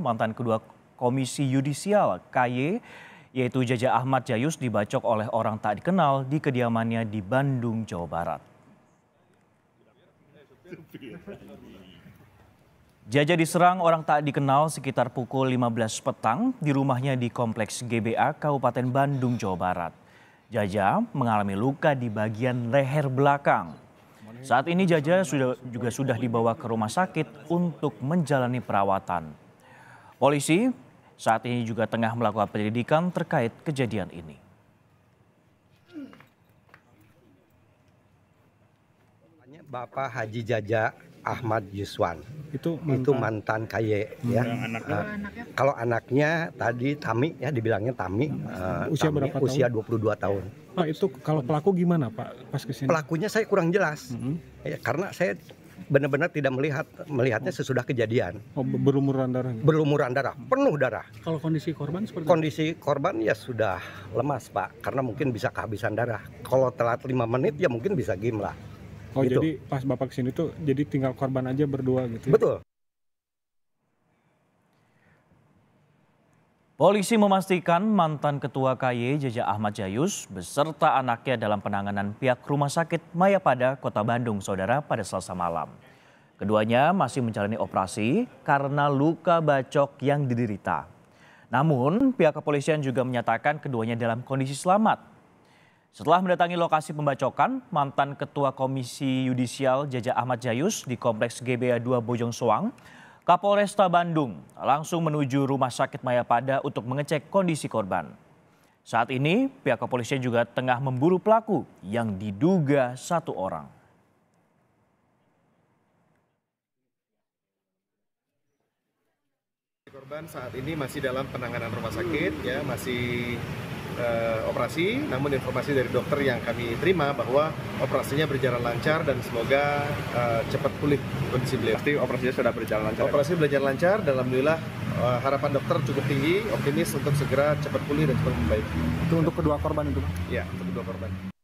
mantan kedua Komisi Yudisial KY yaitu Jaja Ahmad Jayus dibacok oleh orang tak dikenal di kediamannya di Bandung, Jawa Barat. Jaja diserang orang tak dikenal sekitar pukul 15 petang di rumahnya di Kompleks GBA Kabupaten Bandung, Jawa Barat. Jaja mengalami luka di bagian leher belakang. Saat ini Jaja sudah, juga sudah dibawa ke rumah sakit untuk menjalani perawatan. Polisi saat ini juga tengah melakukan penyelidikan terkait kejadian ini. Bapak Haji Jaja Ahmad Yuswan. Itu mantan, itu mantan KY hmm. ya. Anaknya. Uh, kalau anaknya tadi Tami ya dibilangnya Tami. Uh, usia Tami, berapa usia tahun? Usia 22 tahun. Pak itu kalau pelaku gimana Pak pas kesini? Pelakunya saya kurang jelas. Mm -hmm. ya, karena saya benar-benar tidak melihat melihatnya sesudah kejadian. Oh, berlumuran darah. Gitu? Berlumuran darah, penuh darah. Kalau kondisi korban seperti Kondisi itu? korban ya sudah lemas, Pak, karena mungkin bisa kehabisan darah. Kalau telat lima menit ya mungkin bisa gimlah. Oh, gitu. jadi pas Bapak sini tuh jadi tinggal korban aja berdua gitu. Ya? Betul. Polisi memastikan mantan Ketua KY Jaja Ahmad Jayus beserta anaknya dalam penanganan pihak Rumah Sakit Mayapada, Kota Bandung, Saudara, pada selasa malam. Keduanya masih menjalani operasi karena luka bacok yang diderita. Namun, pihak kepolisian juga menyatakan keduanya dalam kondisi selamat. Setelah mendatangi lokasi pembacokan, mantan Ketua Komisi Yudisial Jaja Ahmad Jayus di Kompleks GBA 2 Bojong Soang Kapolresta Bandung langsung menuju rumah sakit Mayapada untuk mengecek kondisi korban. Saat ini pihak kepolisian juga tengah memburu pelaku yang diduga satu orang. Korban saat ini masih dalam penanganan rumah sakit, ya masih uh, operasi, namun informasi dari dokter yang kami terima bahwa operasinya berjalan lancar dan semoga uh, cepat pulih kondisi beliau. Pasti operasinya sudah berjalan lancar. Ya, operasi ya, berjalan lancar dalam alhamdulillah uh, harapan dokter cukup tinggi, optimis untuk segera cepat pulih dan cepat membaik. Itu untuk kedua korban itu? Ya, untuk kedua korban.